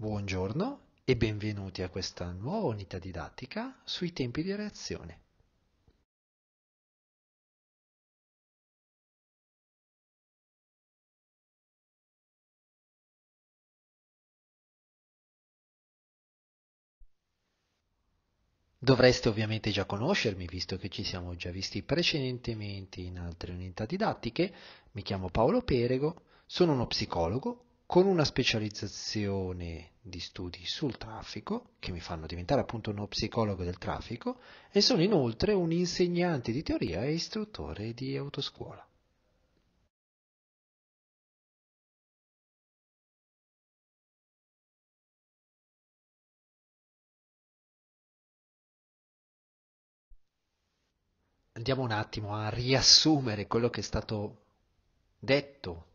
Buongiorno e benvenuti a questa nuova unità didattica sui tempi di reazione. Dovreste ovviamente già conoscermi, visto che ci siamo già visti precedentemente in altre unità didattiche. Mi chiamo Paolo Perego, sono uno psicologo, con una specializzazione di studi sul traffico, che mi fanno diventare appunto uno psicologo del traffico, e sono inoltre un insegnante di teoria e istruttore di autoscuola. Andiamo un attimo a riassumere quello che è stato detto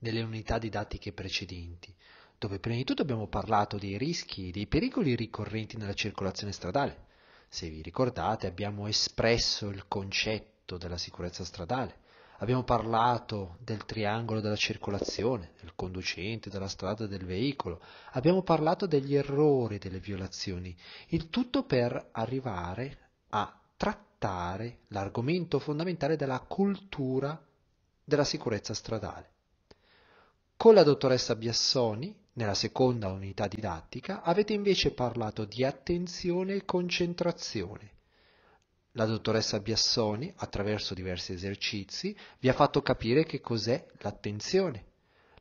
nelle unità didattiche precedenti, dove prima di tutto abbiamo parlato dei rischi e dei pericoli ricorrenti nella circolazione stradale. Se vi ricordate abbiamo espresso il concetto della sicurezza stradale, abbiamo parlato del triangolo della circolazione, del conducente, della strada, e del veicolo, abbiamo parlato degli errori, delle violazioni, il tutto per arrivare a trattare l'argomento fondamentale della cultura della sicurezza stradale. Con la dottoressa Biassoni, nella seconda unità didattica, avete invece parlato di attenzione e concentrazione. La dottoressa Biassoni, attraverso diversi esercizi, vi ha fatto capire che cos'è l'attenzione,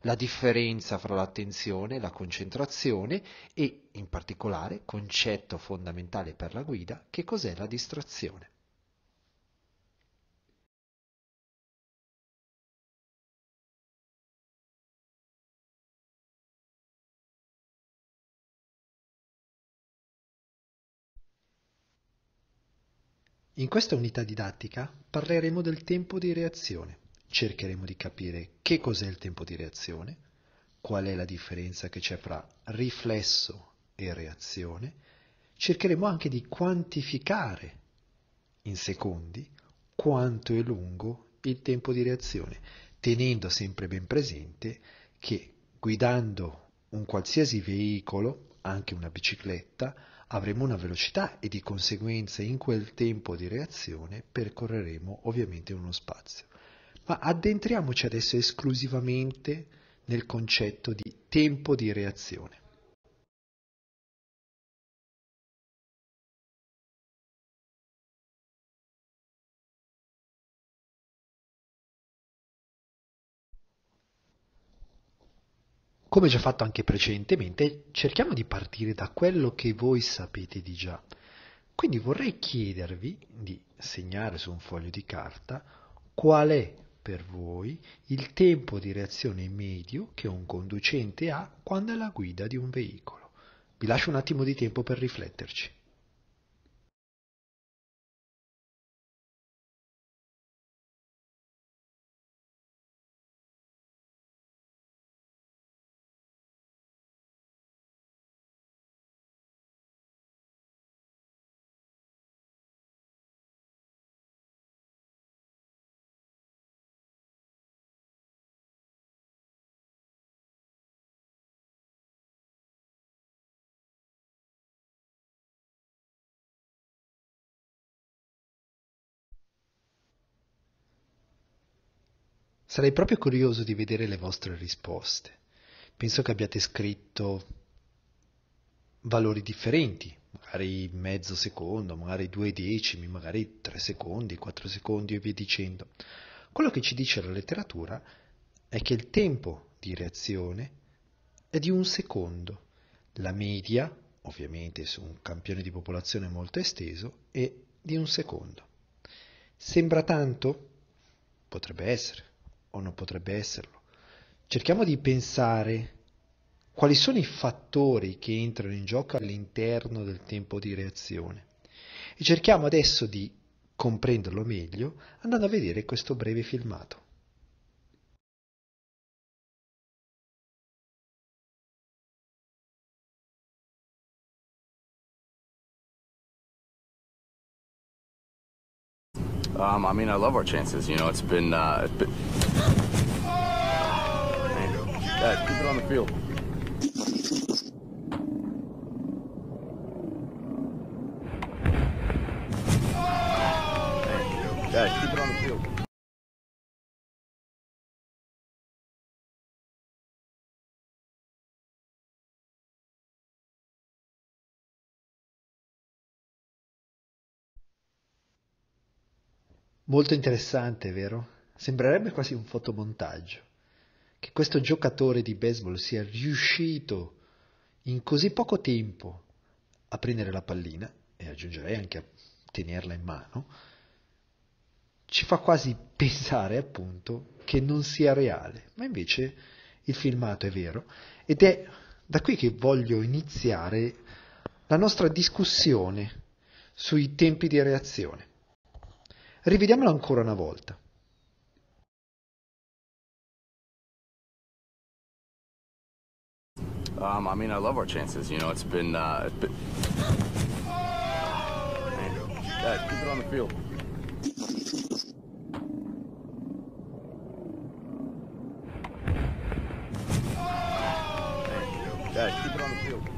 la differenza fra l'attenzione e la concentrazione e, in particolare, concetto fondamentale per la guida, che cos'è la distrazione. In questa unità didattica parleremo del tempo di reazione. Cercheremo di capire che cos'è il tempo di reazione, qual è la differenza che c'è fra riflesso e reazione. Cercheremo anche di quantificare in secondi quanto è lungo il tempo di reazione, tenendo sempre ben presente che guidando un qualsiasi veicolo, anche una bicicletta, avremo una velocità e di conseguenza in quel tempo di reazione percorreremo ovviamente uno spazio. Ma addentriamoci adesso esclusivamente nel concetto di tempo di reazione. come già fatto anche precedentemente, cerchiamo di partire da quello che voi sapete di già. Quindi vorrei chiedervi di segnare su un foglio di carta qual è per voi il tempo di reazione medio che un conducente ha quando è alla guida di un veicolo. Vi lascio un attimo di tempo per rifletterci. Sarei proprio curioso di vedere le vostre risposte. Penso che abbiate scritto valori differenti, magari mezzo secondo, magari due decimi, magari tre secondi, quattro secondi e via dicendo. Quello che ci dice la letteratura è che il tempo di reazione è di un secondo. La media, ovviamente su un campione di popolazione molto esteso, è di un secondo. Sembra tanto? Potrebbe essere, o non potrebbe esserlo. Cerchiamo di pensare quali sono i fattori che entrano in gioco all'interno del tempo di reazione e cerchiamo adesso di comprenderlo meglio andando a vedere questo breve filmato. Um, I mean, I love our chances. You know, it's been. Uh, it's been... Oh, keep it on the field. Molto interessante, vero? Sembrerebbe quasi un fotomontaggio. Che questo giocatore di baseball sia riuscito in così poco tempo a prendere la pallina e aggiungerei anche a tenerla in mano, ci fa quasi pensare appunto che non sia reale, ma invece il filmato è vero ed è da qui che voglio iniziare la nostra discussione sui tempi di reazione. Rivediamolo ancora una volta. Um, I mean, I love our chances. You know, it's been. Uh, it's been... Dad, keep it on the field. Dad, keep it on the field.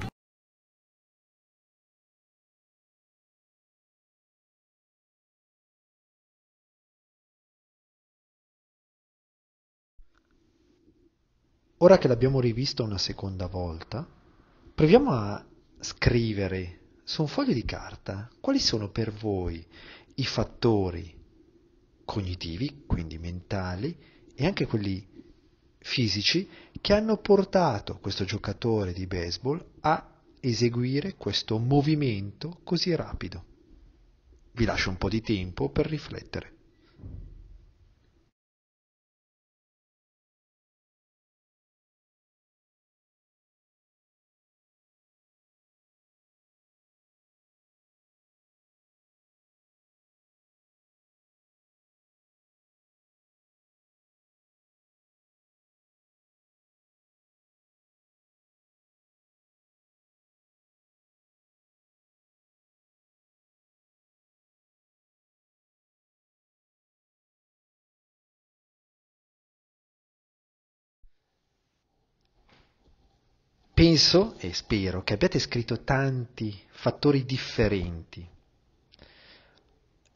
ora che l'abbiamo rivista una seconda volta, proviamo a scrivere su un foglio di carta quali sono per voi i fattori cognitivi, quindi mentali, e anche quelli fisici che hanno portato questo giocatore di baseball a eseguire questo movimento così rapido. Vi lascio un po' di tempo per riflettere. Penso e spero che abbiate scritto tanti fattori differenti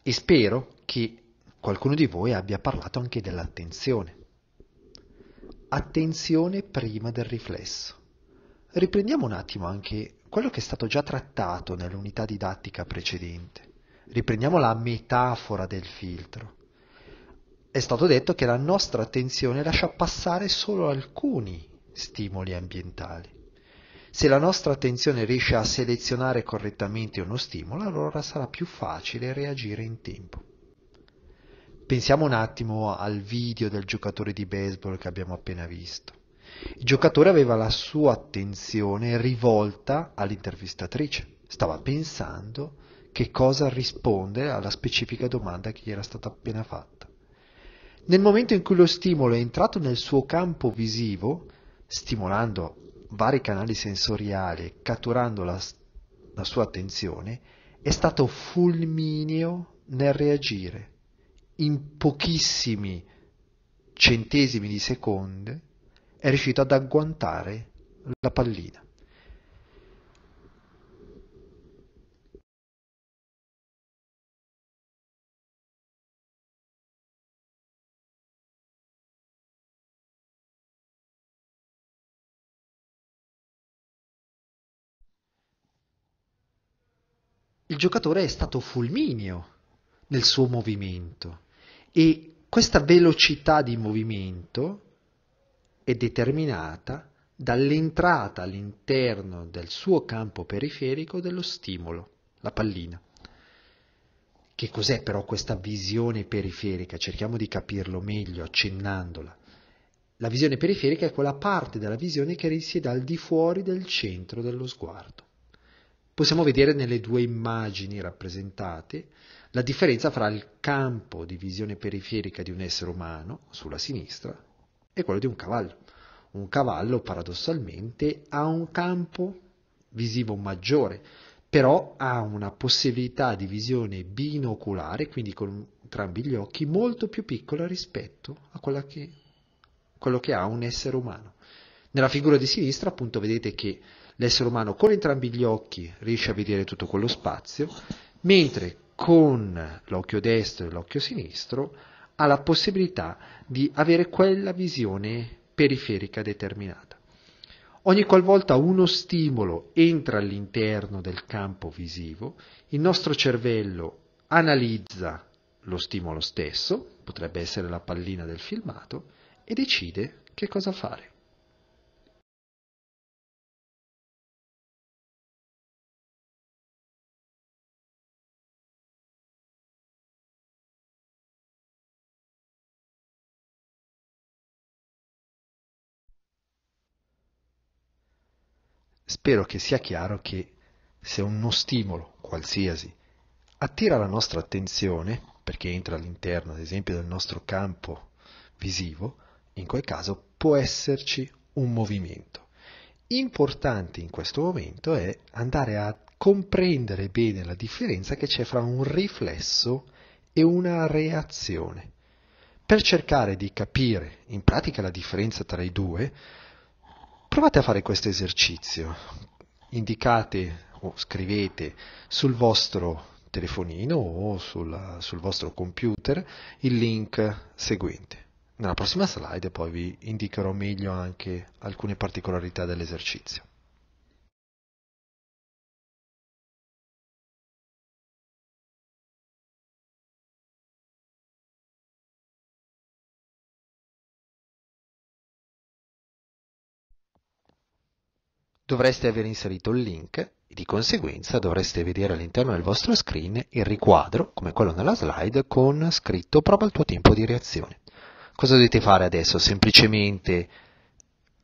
e spero che qualcuno di voi abbia parlato anche dell'attenzione. Attenzione prima del riflesso. Riprendiamo un attimo anche quello che è stato già trattato nell'unità didattica precedente. Riprendiamo la metafora del filtro. È stato detto che la nostra attenzione lascia passare solo alcuni stimoli ambientali se la nostra attenzione riesce a selezionare correttamente uno stimolo, allora sarà più facile reagire in tempo. Pensiamo un attimo al video del giocatore di baseball che abbiamo appena visto. Il giocatore aveva la sua attenzione rivolta all'intervistatrice, stava pensando che cosa rispondere alla specifica domanda che gli era stata appena fatta. Nel momento in cui lo stimolo è entrato nel suo campo visivo, stimolando vari canali sensoriali, catturando la, la sua attenzione, è stato fulmineo nel reagire. In pochissimi centesimi di secondo è riuscito ad agguantare la pallina. il giocatore è stato fulmineo nel suo movimento e questa velocità di movimento è determinata dall'entrata all'interno del suo campo periferico dello stimolo, la pallina. Che cos'è però questa visione periferica? Cerchiamo di capirlo meglio accennandola. La visione periferica è quella parte della visione che risiede al di fuori del centro dello sguardo possiamo vedere nelle due immagini rappresentate la differenza fra il campo di visione periferica di un essere umano sulla sinistra e quello di un cavallo. Un cavallo paradossalmente ha un campo visivo maggiore, però ha una possibilità di visione binoculare, quindi con entrambi gli occhi, molto più piccola rispetto a che, quello che ha un essere umano. Nella figura di sinistra appunto vedete che L'essere umano con entrambi gli occhi riesce a vedere tutto quello spazio, mentre con l'occhio destro e l'occhio sinistro ha la possibilità di avere quella visione periferica determinata. Ogni qualvolta uno stimolo entra all'interno del campo visivo, il nostro cervello analizza lo stimolo stesso, potrebbe essere la pallina del filmato, e decide che cosa fare. Spero che sia chiaro che se uno stimolo qualsiasi attira la nostra attenzione, perché entra all'interno, ad esempio, del nostro campo visivo, in quel caso può esserci un movimento. Importante in questo momento è andare a comprendere bene la differenza che c'è fra un riflesso e una reazione. Per cercare di capire in pratica la differenza tra i due, Provate a fare questo esercizio. Indicate o scrivete sul vostro telefonino o sul, sul vostro computer il link seguente. Nella prossima slide poi vi indicherò meglio anche alcune particolarità dell'esercizio. dovreste aver inserito il link e di conseguenza dovreste vedere all'interno del vostro screen il riquadro, come quello nella slide, con scritto prova il tuo tempo di reazione. Cosa dovete fare adesso? Semplicemente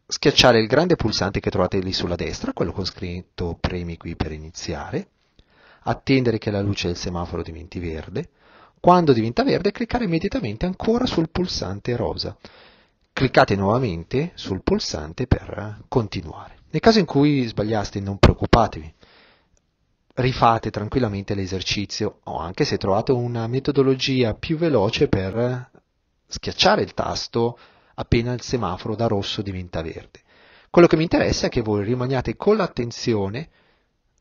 schiacciare il grande pulsante che trovate lì sulla destra, quello con scritto premi qui per iniziare, attendere che la luce del semaforo diventi verde, quando diventa verde cliccare immediatamente ancora sul pulsante rosa. Cliccate nuovamente sul pulsante per continuare. Nel caso in cui sbagliaste non preoccupatevi, rifate tranquillamente l'esercizio o anche se trovate una metodologia più veloce per schiacciare il tasto appena il semaforo da rosso diventa verde. Quello che mi interessa è che voi rimaniate con l'attenzione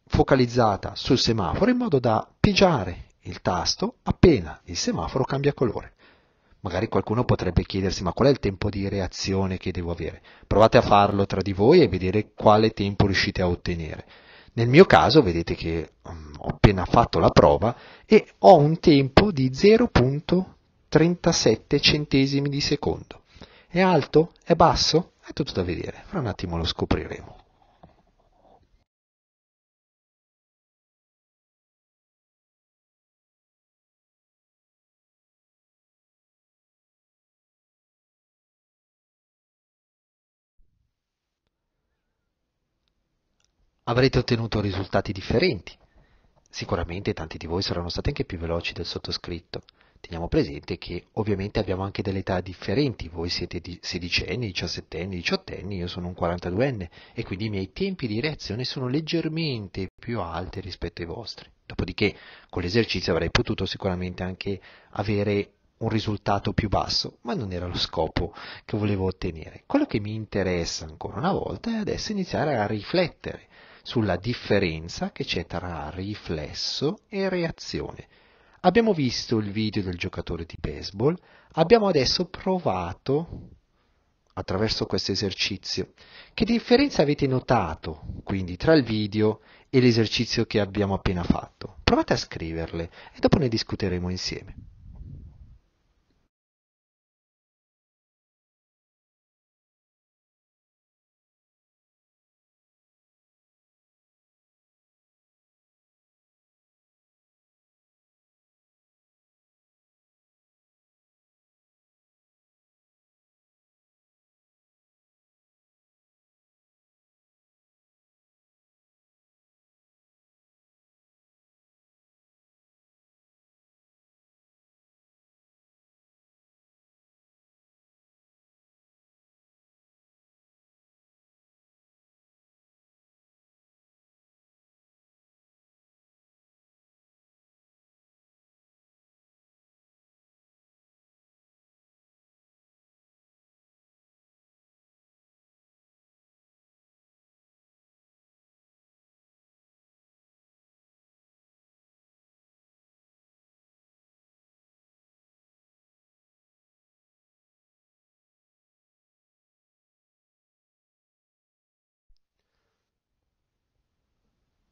focalizzata sul semaforo in modo da pigiare il tasto appena il semaforo cambia colore. Magari qualcuno potrebbe chiedersi ma qual è il tempo di reazione che devo avere? Provate a farlo tra di voi e vedere quale tempo riuscite a ottenere. Nel mio caso vedete che um, ho appena fatto la prova e ho un tempo di 0.37 centesimi di secondo. È alto? È basso? È tutto da vedere, fra un attimo lo scopriremo. avrete ottenuto risultati differenti. Sicuramente tanti di voi saranno stati anche più veloci del sottoscritto. Teniamo presente che ovviamente abbiamo anche delle età differenti, voi siete di anni, 18 anni, io sono un 42enne e quindi i miei tempi di reazione sono leggermente più alti rispetto ai vostri. Dopodiché con l'esercizio avrei potuto sicuramente anche avere un risultato più basso, ma non era lo scopo che volevo ottenere. Quello che mi interessa ancora una volta è adesso iniziare a riflettere sulla differenza che c'è tra riflesso e reazione. Abbiamo visto il video del giocatore di baseball, abbiamo adesso provato attraverso questo esercizio. Che differenza avete notato quindi tra il video e l'esercizio che abbiamo appena fatto? Provate a scriverle e dopo ne discuteremo insieme.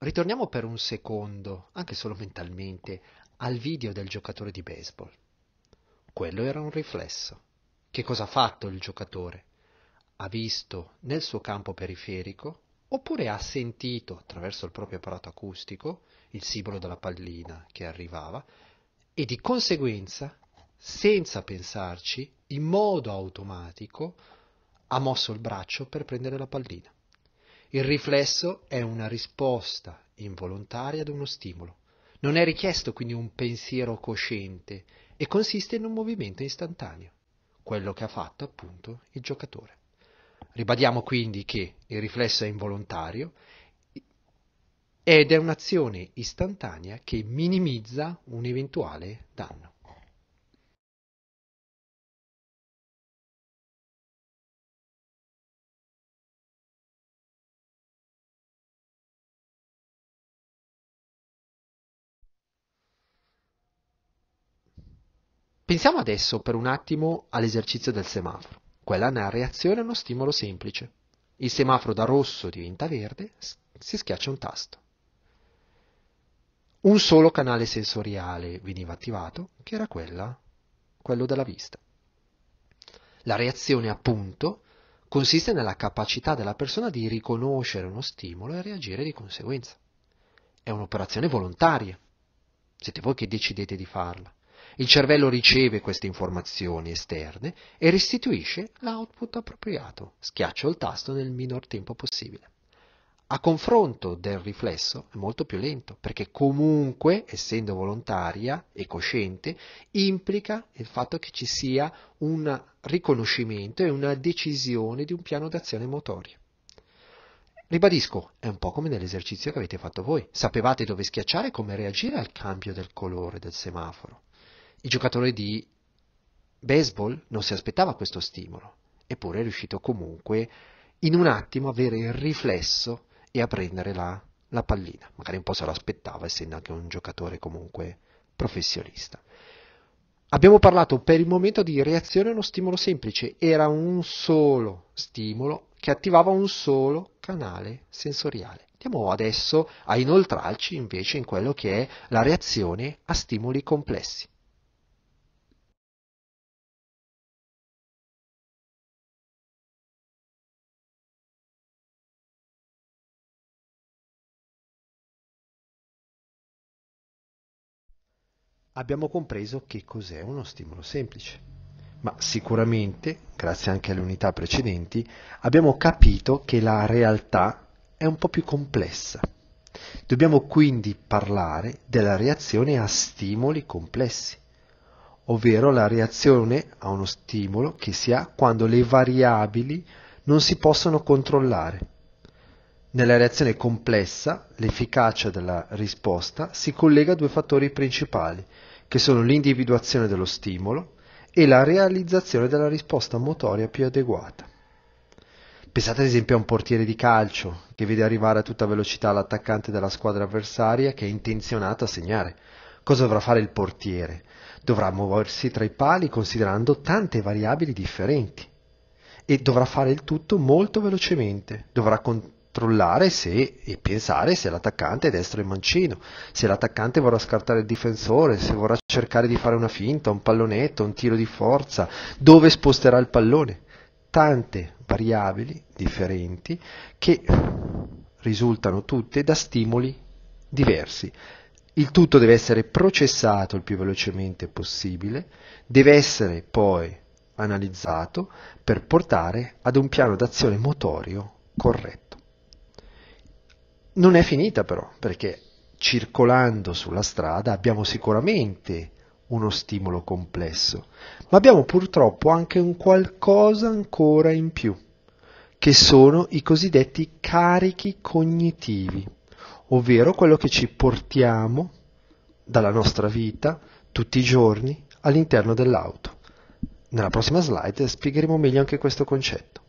Ritorniamo per un secondo, anche solo mentalmente, al video del giocatore di baseball. Quello era un riflesso. Che cosa ha fatto il giocatore? Ha visto nel suo campo periferico oppure ha sentito attraverso il proprio apparato acustico il simbolo della pallina che arrivava e di conseguenza, senza pensarci, in modo automatico, ha mosso il braccio per prendere la pallina. Il riflesso è una risposta involontaria ad uno stimolo. Non è richiesto quindi un pensiero cosciente e consiste in un movimento istantaneo, quello che ha fatto appunto il giocatore. Ribadiamo quindi che il riflesso è involontario ed è un'azione istantanea che minimizza un eventuale danno. Pensiamo adesso per un attimo all'esercizio del semaforo. Quella è una reazione a uno stimolo semplice. Il semaforo da rosso diventa verde, si schiaccia un tasto. Un solo canale sensoriale veniva attivato, che era quella, quello della vista. La reazione, appunto, consiste nella capacità della persona di riconoscere uno stimolo e reagire di conseguenza. È un'operazione volontaria. Siete voi che decidete di farla. Il cervello riceve queste informazioni esterne e restituisce l'output appropriato. Schiaccio il tasto nel minor tempo possibile. A confronto del riflesso è molto più lento, perché comunque, essendo volontaria e cosciente, implica il fatto che ci sia un riconoscimento e una decisione di un piano d'azione motoria. Ribadisco, è un po' come nell'esercizio che avete fatto voi. Sapevate dove schiacciare e come reagire al cambio del colore del semaforo. Il giocatore di baseball non si aspettava questo stimolo, eppure è riuscito comunque in un attimo a avere il riflesso e a prendere la, la pallina. Magari un po' se l'aspettava, essendo anche un giocatore comunque professionista. Abbiamo parlato per il momento di reazione a uno stimolo semplice, era un solo stimolo che attivava un solo canale sensoriale. Andiamo adesso a inoltrarci invece in quello che è la reazione a stimoli complessi. abbiamo compreso che cos'è uno stimolo semplice. Ma sicuramente, grazie anche alle unità precedenti, abbiamo capito che la realtà è un po' più complessa. Dobbiamo quindi parlare della reazione a stimoli complessi, ovvero la reazione a uno stimolo che si ha quando le variabili non si possono controllare. Nella reazione complessa, l'efficacia della risposta si collega a due fattori principali, che sono l'individuazione dello stimolo e la realizzazione della risposta motoria più adeguata. Pensate ad esempio a un portiere di calcio che vede arrivare a tutta velocità l'attaccante della squadra avversaria che è intenzionato a segnare. Cosa dovrà fare il portiere? Dovrà muoversi tra i pali considerando tante variabili differenti e dovrà fare il tutto molto velocemente, dovrà con- controllare se, e pensare se l'attaccante è destro e mancino, se l'attaccante vorrà scartare il difensore, se vorrà cercare di fare una finta, un pallonetto, un tiro di forza, dove sposterà il pallone. Tante variabili differenti che risultano tutte da stimoli diversi. Il tutto deve essere processato il più velocemente possibile, deve essere poi analizzato per portare ad un piano d'azione motorio corretto. Non è finita però, perché circolando sulla strada abbiamo sicuramente uno stimolo complesso, ma abbiamo purtroppo anche un qualcosa ancora in più, che sono i cosiddetti carichi cognitivi, ovvero quello che ci portiamo dalla nostra vita tutti i giorni all'interno dell'auto. Nella prossima slide spiegheremo meglio anche questo concetto.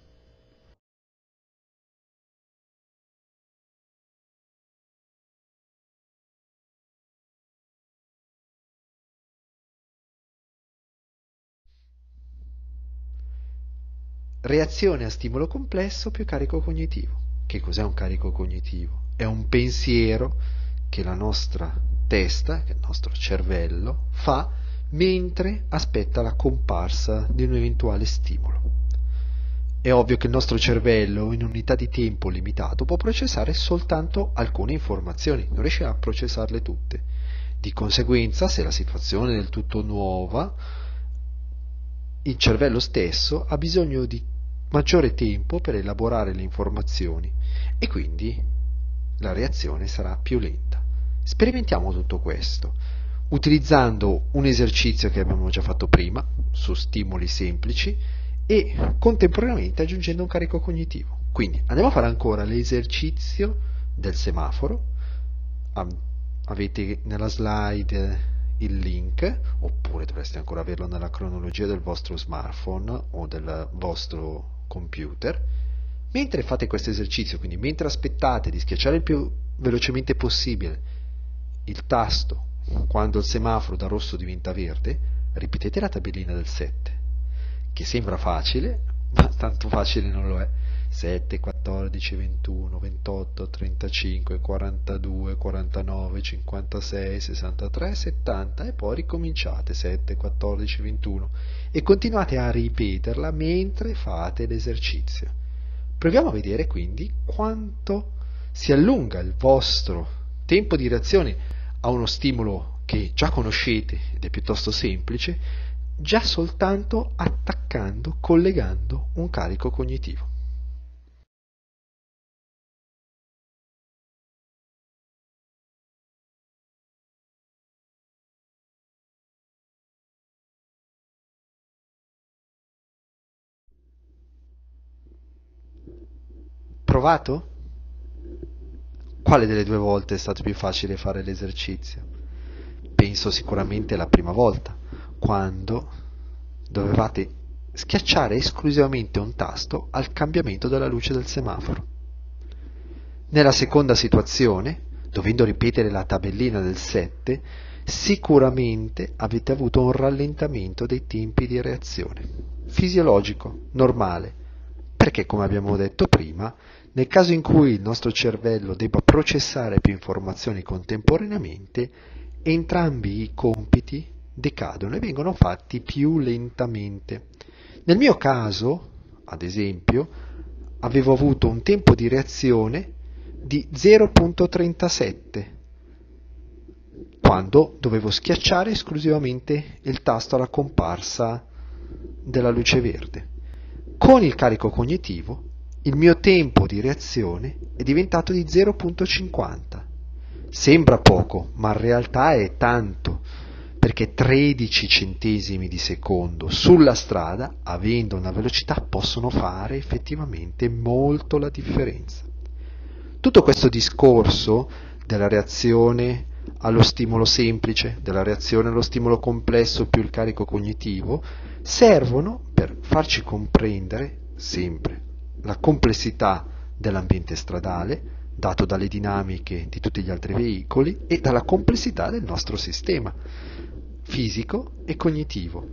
Reazione a stimolo complesso più carico cognitivo. Che cos'è un carico cognitivo? È un pensiero che la nostra testa, che il nostro cervello, fa mentre aspetta la comparsa di un eventuale stimolo. È ovvio che il nostro cervello, in unità di tempo limitato, può processare soltanto alcune informazioni, non riesce a processarle tutte. Di conseguenza, se la situazione è del tutto nuova, il cervello stesso ha bisogno di maggiore tempo per elaborare le informazioni e quindi la reazione sarà più lenta. Sperimentiamo tutto questo utilizzando un esercizio che abbiamo già fatto prima su stimoli semplici e contemporaneamente aggiungendo un carico cognitivo. Quindi andiamo a fare ancora l'esercizio del semaforo. Avete nella slide eh, il link oppure dovreste ancora averlo nella cronologia del vostro smartphone o del vostro computer. Mentre fate questo esercizio, quindi mentre aspettate di schiacciare il più velocemente possibile il tasto quando il semaforo da rosso diventa verde, ripetete la tabellina del 7, che sembra facile, ma tanto facile non lo è. 7, 14, 21, 28, 35, 42, 49, 56, 63, 70 e poi ricominciate 7, 14, 21 e continuate a ripeterla mentre fate l'esercizio. Proviamo a vedere quindi quanto si allunga il vostro tempo di reazione a uno stimolo che già conoscete ed è piuttosto semplice, già soltanto attaccando, collegando un carico cognitivo. provato? Quale delle due volte è stato più facile fare l'esercizio? Penso sicuramente la prima volta, quando dovevate schiacciare esclusivamente un tasto al cambiamento della luce del semaforo. Nella seconda situazione, dovendo ripetere la tabellina del 7, sicuramente avete avuto un rallentamento dei tempi di reazione, fisiologico, normale, perché come abbiamo detto prima, nel caso in cui il nostro cervello debba processare più informazioni contemporaneamente, entrambi i compiti decadono e vengono fatti più lentamente. Nel mio caso, ad esempio, avevo avuto un tempo di reazione di 0.37 quando dovevo schiacciare esclusivamente il tasto alla comparsa della luce verde. Con il carico cognitivo il mio tempo di reazione è diventato di 0.50. Sembra poco, ma in realtà è tanto, perché 13 centesimi di secondo sulla strada, avendo una velocità, possono fare effettivamente molto la differenza. Tutto questo discorso della reazione allo stimolo semplice, della reazione allo stimolo complesso più il carico cognitivo, servono per farci comprendere sempre la complessità dell'ambiente stradale, dato dalle dinamiche di tutti gli altri veicoli e dalla complessità del nostro sistema fisico e cognitivo.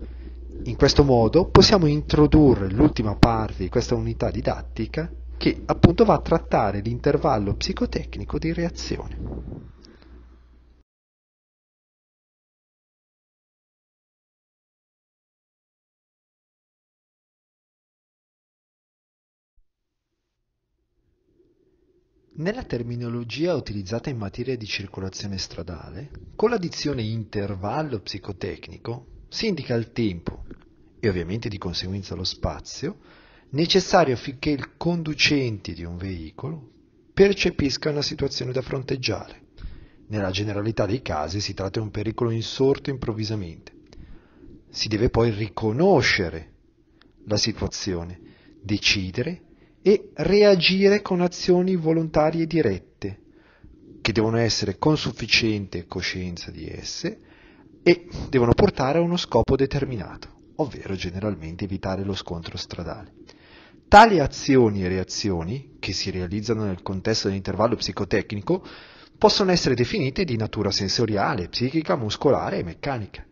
In questo modo possiamo introdurre l'ultima parte di questa unità didattica che appunto va a trattare l'intervallo psicotecnico di reazione. Nella terminologia utilizzata in materia di circolazione stradale, con la dizione intervallo psicotecnico si indica il tempo, e ovviamente di conseguenza lo spazio, necessario affinché il conducente di un veicolo percepisca una situazione da fronteggiare. Nella generalità dei casi si tratta di un pericolo insorto improvvisamente. Si deve poi riconoscere la situazione, decidere e reagire con azioni volontarie dirette, che devono essere con sufficiente coscienza di esse e devono portare a uno scopo determinato, ovvero generalmente evitare lo scontro stradale. Tali azioni e reazioni, che si realizzano nel contesto dell'intervallo psicotecnico, possono essere definite di natura sensoriale, psichica, muscolare e meccanica.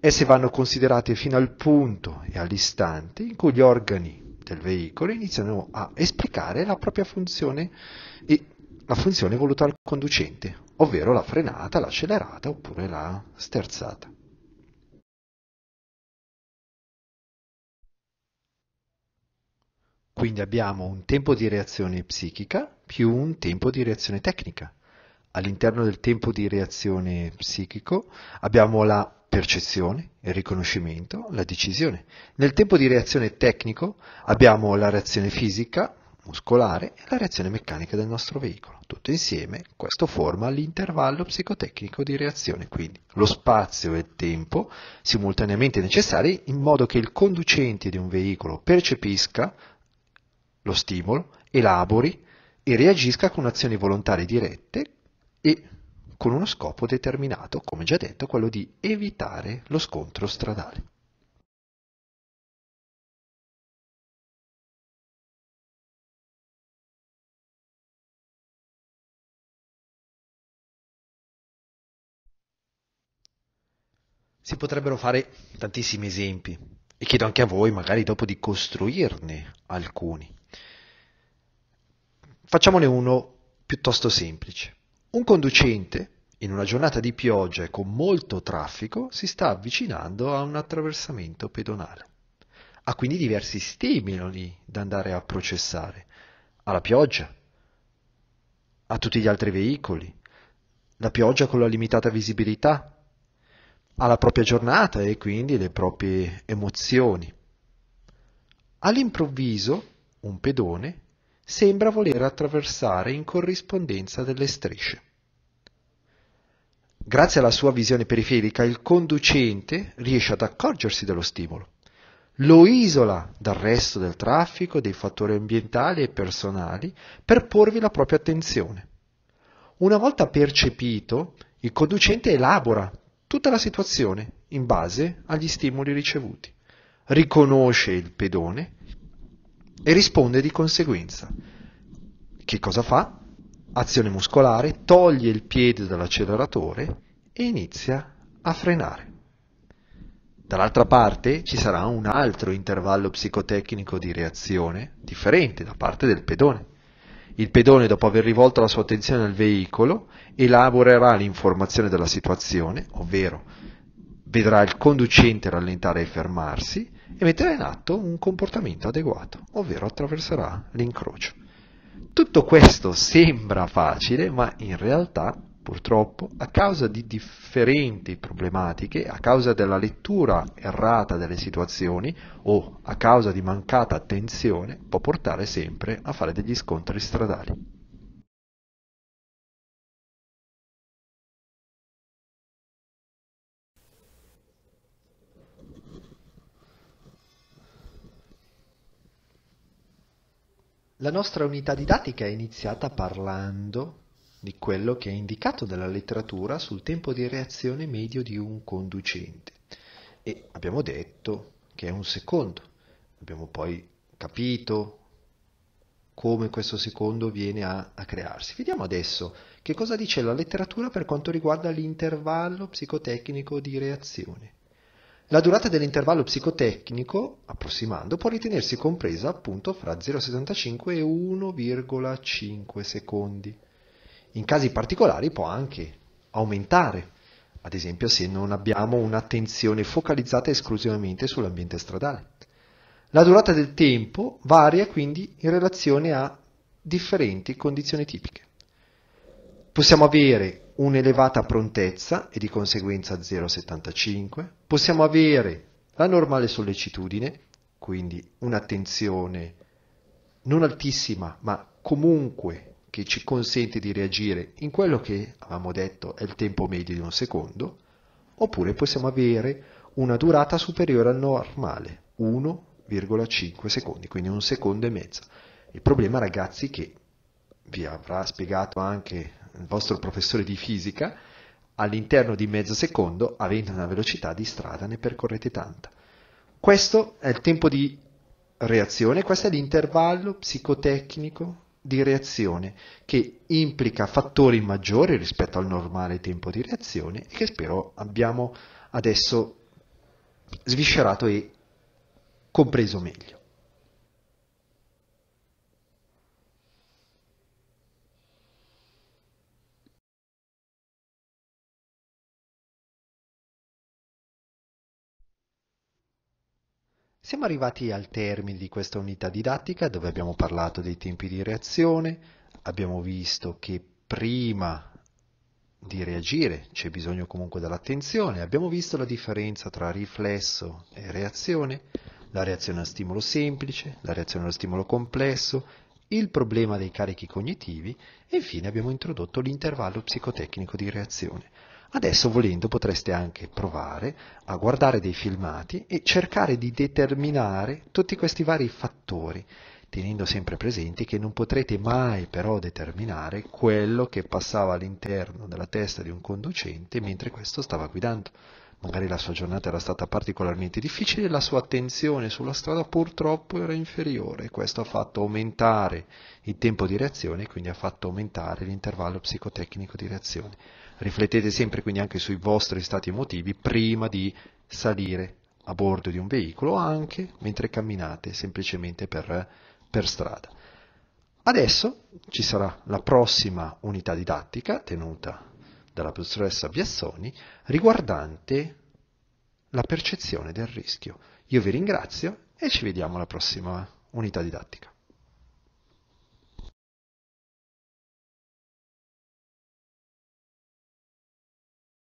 Esse vanno considerate fino al punto e all'istante in cui gli organi del veicolo iniziano a esplicare la propria funzione e la funzione voluta al conducente, ovvero la frenata, l'accelerata oppure la sterzata. Quindi abbiamo un tempo di reazione psichica più un tempo di reazione tecnica. All'interno del tempo di reazione psichico abbiamo la percezione, il riconoscimento, la decisione. Nel tempo di reazione tecnico abbiamo la reazione fisica, muscolare e la reazione meccanica del nostro veicolo. Tutto insieme questo forma l'intervallo psicotecnico di reazione, quindi lo spazio e il tempo simultaneamente necessari in modo che il conducente di un veicolo percepisca lo stimolo, elabori e reagisca con azioni volontarie dirette e con uno scopo determinato, come già detto, quello di evitare lo scontro stradale. Si potrebbero fare tantissimi esempi e chiedo anche a voi magari dopo di costruirne alcuni. Facciamone uno piuttosto semplice. Un conducente, in una giornata di pioggia e con molto traffico, si sta avvicinando a un attraversamento pedonale. Ha quindi diversi stimoli da andare a processare. Alla pioggia, a tutti gli altri veicoli, la pioggia con la limitata visibilità, alla propria giornata e quindi le proprie emozioni. All'improvviso un pedone sembra voler attraversare in corrispondenza delle strisce. Grazie alla sua visione periferica, il conducente riesce ad accorgersi dello stimolo. Lo isola dal resto del traffico, dei fattori ambientali e personali per porvi la propria attenzione. Una volta percepito, il conducente elabora tutta la situazione in base agli stimoli ricevuti. Riconosce il pedone e risponde di conseguenza. Che cosa fa? Azione muscolare, toglie il piede dall'acceleratore e inizia a frenare. Dall'altra parte ci sarà un altro intervallo psicotecnico di reazione differente da parte del pedone. Il pedone, dopo aver rivolto la sua attenzione al veicolo, elaborerà l'informazione della situazione, ovvero vedrà il conducente rallentare e fermarsi e metterà in atto un comportamento adeguato, ovvero attraverserà l'incrocio. Tutto questo sembra facile, ma in realtà purtroppo a causa di differenti problematiche, a causa della lettura errata delle situazioni o a causa di mancata attenzione, può portare sempre a fare degli scontri stradali. La nostra unità didattica è iniziata parlando di quello che è indicato dalla letteratura sul tempo di reazione medio di un conducente e abbiamo detto che è un secondo. Abbiamo poi capito come questo secondo viene a, a crearsi. Vediamo adesso che cosa dice la letteratura per quanto riguarda l'intervallo psicotecnico di reazione. La durata dell'intervallo psicotecnico, approssimando, può ritenersi compresa appunto fra 0,75 e 1,5 secondi. In casi particolari può anche aumentare, ad esempio se non abbiamo un'attenzione focalizzata esclusivamente sull'ambiente stradale. La durata del tempo varia quindi in relazione a differenti condizioni tipiche. Possiamo avere un'elevata prontezza e di conseguenza 0,75, possiamo avere la normale sollecitudine, quindi un'attenzione non altissima ma comunque che ci consente di reagire in quello che avevamo detto è il tempo medio di un secondo, oppure possiamo avere una durata superiore al normale, 1,5 secondi, quindi un secondo e mezzo. Il problema ragazzi che vi avrà spiegato anche il vostro professore di fisica, all'interno di mezzo secondo, avendo una velocità di strada, ne percorrete tanta. Questo è il tempo di reazione, questo è l'intervallo psicotecnico di reazione che implica fattori maggiori rispetto al normale tempo di reazione e che spero abbiamo adesso sviscerato e compreso meglio. Siamo arrivati al termine di questa unità didattica dove abbiamo parlato dei tempi di reazione, abbiamo visto che prima di reagire c'è bisogno comunque dell'attenzione, abbiamo visto la differenza tra riflesso e reazione, la reazione a stimolo semplice, la reazione allo stimolo complesso, il problema dei carichi cognitivi e infine abbiamo introdotto l'intervallo psicotecnico di reazione. Adesso volendo potreste anche provare a guardare dei filmati e cercare di determinare tutti questi vari fattori, tenendo sempre presenti che non potrete mai però determinare quello che passava all'interno della testa di un conducente mentre questo stava guidando. Magari la sua giornata era stata particolarmente difficile e la sua attenzione sulla strada purtroppo era inferiore. Questo ha fatto aumentare il tempo di reazione e quindi ha fatto aumentare l'intervallo psicotecnico di reazione. Riflettete sempre quindi anche sui vostri stati emotivi prima di salire a bordo di un veicolo o anche mentre camminate semplicemente per, per strada. Adesso ci sarà la prossima unità didattica tenuta dalla professoressa Biassoni riguardante la percezione del rischio. Io vi ringrazio e ci vediamo alla prossima unità didattica.